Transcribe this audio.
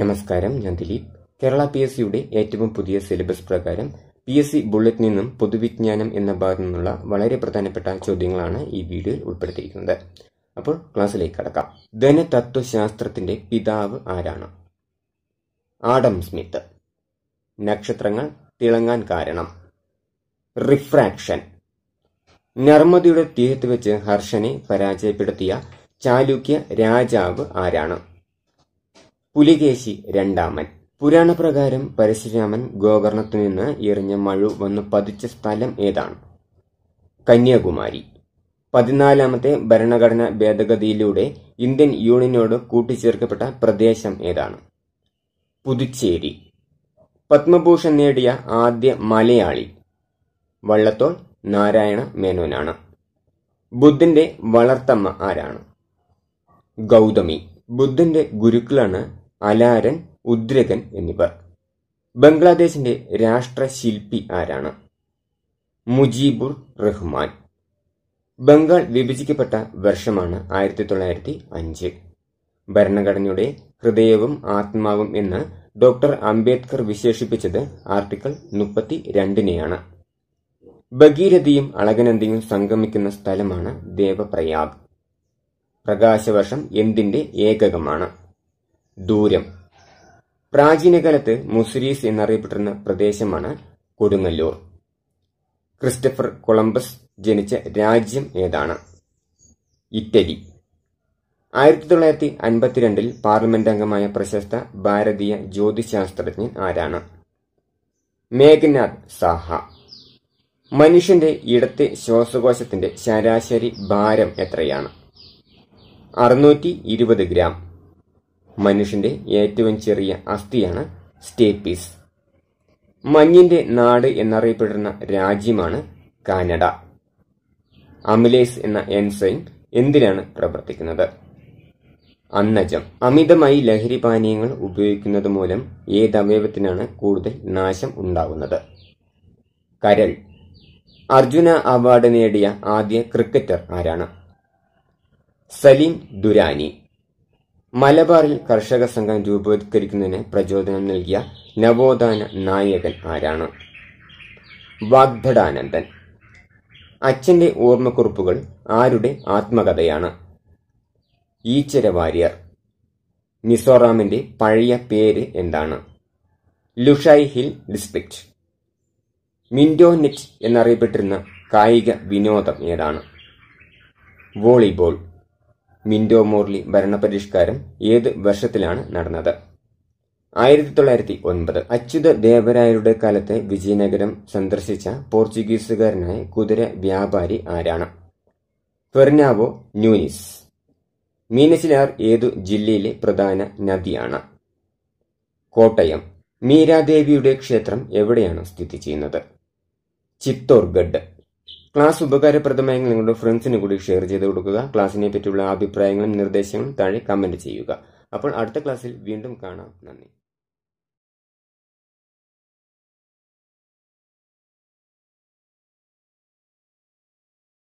നമസ്കാരം ഞാൻ Dileep Kerala P S സിയുടെ ഏറ്റവും പുതിയ സിലബസ് പ്രകാരം പി എസ് സി ബുള്ളറ്റിൽ നിന്നും പൊതുവിജ്ഞാനം എന്ന ഭാഗത്തു നിന്നുള്ള വളരെ പ്രധാനപ്പെട്ട ചോദ്യങ്ങളാണ് ഈ വീഡിയോയിൽ ഉൾപ്പെടുത്തിയിരിക്കുന്നത് അപ്പോൾ ക്ലാസ്സിലേക്ക് കടക്കാം ധനതത്വശാസ്ത്രത്തിന്റെ പിതാവ് ആരാണ് ആഡം സ്മിത്ത് നക്ഷത്രങ്ങൾ തിളങ്ങാൻ കാരണം റിഫ്രാക്ഷൻ നർമ്മദയുടെ തീരത്ത് വെച്ച് ഹർഷനെ പരാജയപ്പെടുത്തിയ ചാലുക്യ രാജാവ് ആരാണ് പുലികേശി രണ്ടാമൻ പുരാണപ്രകാരം പരശുരാമൻ ഗോകർണത്തു നിന്ന് എറിഞ്ഞ മഴു വന്നു പതിച്ച സ്ഥലം ഏതാണ് കന്യാകുമാരി പതിനാലാമത്തെ ഭരണഘടന ഭേദഗതിയിലൂടെ ഇന്ത്യൻ യൂണിയനോട് കൂട്ടിച്ചേർക്കപ്പെട്ട പ്രദേശം ഏതാണ് പുതുച്ചേരി പത്മഭൂഷൺ നേടിയ ആദ്യ മലയാളി വള്ളത്തോൾ നാരായണ മേനോനാണ് ബുദ്ധന്റെ വളർത്തമ്മ ആരാണ് ഗൗതമി ബുദ്ധന്റെ ഗുരുക്കളാണ് അലാരൻ ഉദ്രകൻ എന്നിവർ ബംഗ്ലാദേശിന്റെ രാഷ്ട്രശില്പി ആരാണ് മുജീബുർ റഹ്മാൻ ബംഗാൾ വിഭജിക്കപ്പെട്ട വർഷമാണ് ആയിരത്തി തൊള്ളായിരത്തി അഞ്ച് ഭരണഘടനയുടെ ഹൃദയവും ആത്മാവും എന്ന് ഡോക്ടർ അംബേദ്കർ വിശേഷിപ്പിച്ചത് ആർട്ടിക്കിൾ മുപ്പത്തി രണ്ടിനെയാണ് ഭഗീരഥിയും അളകനന്ദിയും സംഗമിക്കുന്ന സ്ഥലമാണ് ദേവപ്രയാഗ് പ്രകാശവർഷം എന്തിന്റെ ഏകകമാണ് ദൂരം പ്രാചീനകാലത്ത് മുസിരീസ് എന്നറിയപ്പെട്ടിരുന്ന പ്രദേശമാണ് കൊടുങ്ങല്ലൂർ ക്രിസ്റ്റഫർ കൊളംബസ് ജനിച്ച രാജ്യം ഏതാണ് ഇറ്റലി ആയിരത്തി തൊള്ളായിരത്തി അൻപത്തിരണ്ടിൽ പാർലമെന്റ് അംഗമായ പ്രശസ്ത ഭാരതീയ ജ്യോതിശാസ്ത്രജ്ഞൻ ആരാണ് മേഘനാഥ് സാഹ മനുഷ്യന്റെ ഇടത്തെ ശ്വാസകോശത്തിന്റെ ശരാശരി ഭാരം എത്രയാണ് അറുന്നൂറ്റി ഇരുപത് ഗ്രാം മനുഷ്യന്റെ ഏറ്റവും ചെറിയ അസ്ഥിയാണ് സ്റ്റേപ്പീസ് മഞ്ഞിന്റെ നാട് എന്നറിയപ്പെടുന്ന രാജ്യമാണ് കാനഡ അമിലേസ് എന്ന എൻസൈം എന്തിനാണ് പ്രവർത്തിക്കുന്നത് അന്നജം അമിതമായി ലഹരി പാനീയങ്ങൾ ഉപയോഗിക്കുന്നത് മൂലം ഏത് അവയവത്തിനാണ് കൂടുതൽ നാശം ഉണ്ടാകുന്നത് കരൾ അർജുന അവാർഡ് നേടിയ ആദ്യ ക്രിക്കറ്റർ ആരാണ് സലീം ദുരാനി മലബാറിൽ കർഷക സംഘം രൂപവത്കരിക്കുന്നതിന് പ്രചോദനം നൽകിയ നവോത്ഥാന നായകൻ ആരാണ് വാഗ്ദടാനന്ദൻ അച്ഛന്റെ ഓർമ്മക്കുറിപ്പുകൾ ആരുടെ ആത്മകഥയാണ് ഈച്ചര വാര്യർ മിസോറാമിന്റെ പഴയ പേര് എന്താണ് Lushai hill district mintonette എന്നറിയപ്പെട്ടിരുന്ന കായിക വിനോദം ഏതാണ് വോളിബോൾ മിൻഡോ മോർലി ഭരണപരിഷ്കാരം ഏത് വർഷത്തിലാണ് നടന്നത് ആയിരത്തി തൊള്ളായിരത്തി ഒൻപത് അച്യുത ദേവരായരുടെ കാലത്തെ വിജയനഗരം സന്ദർശിച്ച പോർച്ചുഗീസുകാരനായ കുതിര വ്യാപാരി ആരാണ് ഫെർനാവോ ന്യൂനിസ് മീനച്ചിലാർ ഏതു ജില്ലയിലെ പ്രധാന നദിയാണ് കോട്ടയം മീരാദേവിയുടെ ക്ഷേത്രം എവിടെയാണ് സ്ഥിതി ചെയ്യുന്നത് ചിത്തോർഗഡ് ക്ലാസ് ഉപകാരപ്രദമായെങ്കിൽ നിങ്ങളുടെ ഫ്രണ്ട്സിന് കൂടി ഷെയർ ചെയ്ത് കൊടുക്കുക ക്ലാസ്സിനെ പറ്റിയുള്ള അഭിപ്രായങ്ങളും നിർദ്ദേശങ്ങളും താഴെ കമന്റ് ചെയ്യുക അപ്പോൾ അടുത്ത ക്ലാസ്സിൽ വീണ്ടും കാണാം നന്ദി